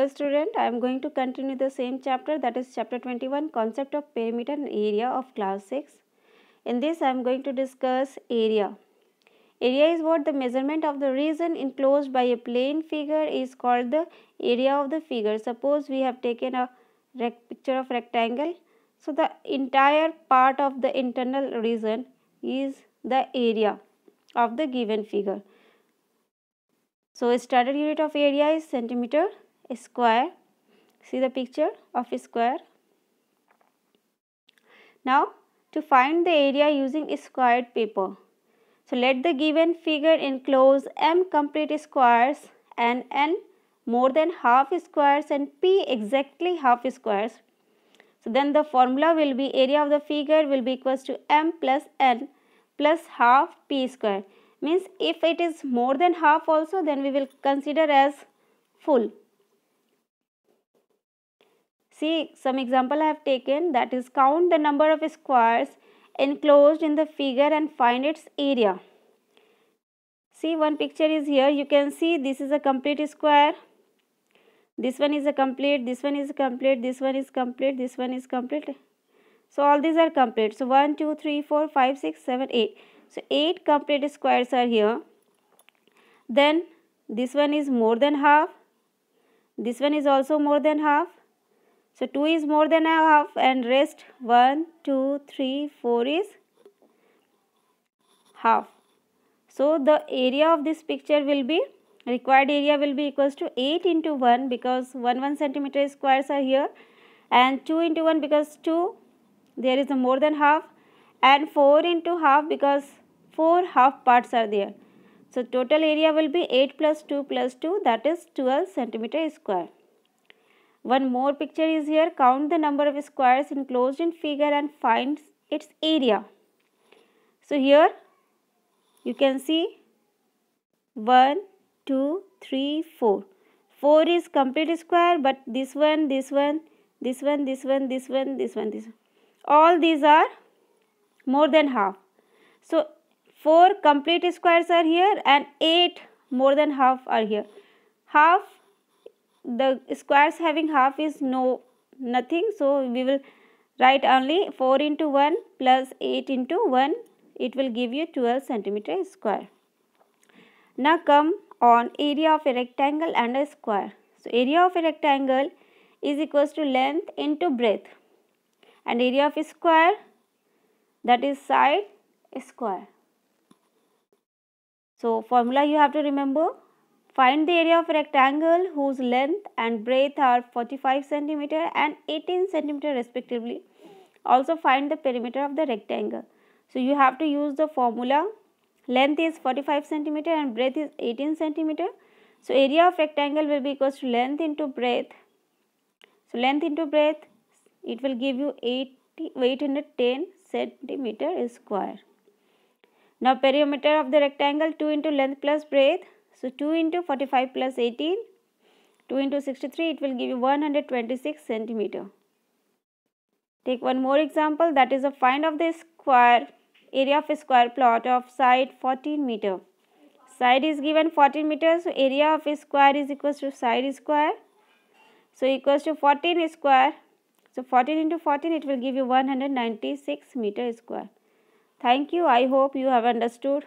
Well student, I am going to continue the same chapter that is chapter 21 concept of perimeter and area of class 6. In this I am going to discuss area. Area is what the measurement of the region enclosed by a plane figure is called the area of the figure. Suppose we have taken a picture of rectangle. So the entire part of the internal region is the area of the given figure. So a standard unit of area is centimeter square see the picture of square now to find the area using squared paper so let the given figure enclose m complete squares and n more than half squares and p exactly half squares so then the formula will be area of the figure will be equals to m plus n plus half p square means if it is more than half also then we will consider as full See some example I have taken that is count the number of squares enclosed in the figure and find its area. See one picture is here. You can see this is a complete square. This one is a complete, this one is complete, this one is complete, this one is complete. So all these are complete. So 1, 2, 3, 4, 5, 6, 7, 8. So 8 complete squares are here. Then this one is more than half. This one is also more than half. So 2 is more than a half and rest 1, 2, 3, 4 is half. So the area of this picture will be required area will be equals to 8 into 1 because 1 1 centimeter squares are here and 2 into 1 because 2 there is a more than half and 4 into half because 4 half parts are there. So total area will be 8 plus 2 plus 2 that is 12 centimeter square. One more picture is here. Count the number of squares enclosed in figure and find its area. So here you can see 1, 2, 3, 4. 4 is complete square but this one, this one, this one, this one, this one, this one, this one. All these are more than half. So 4 complete squares are here and 8 more than half are here. Half the squares having half is no nothing so we will write only 4 into 1 plus 8 into 1 it will give you 12 centimeter square now come on area of a rectangle and a square so area of a rectangle is equals to length into breadth and area of a square that is side square so formula you have to remember Find the area of a rectangle whose length and breadth are 45 cm and 18 cm respectively. Also find the perimeter of the rectangle. So you have to use the formula length is 45 cm and breadth is 18 cm. So area of rectangle will be equal to length into breadth. So length into breadth it will give you 80, 810 cm square. Now perimeter of the rectangle 2 into length plus breadth so 2 into 45 plus 18, 2 into 63, it will give you 126 centimeter. Take one more example that is a find of the square area of a square plot of side 14 meter. Side is given 14 meters, so area of a square is equals to side square. So equals to 14 square. So 14 into 14 it will give you 196 meter square. Thank you. I hope you have understood.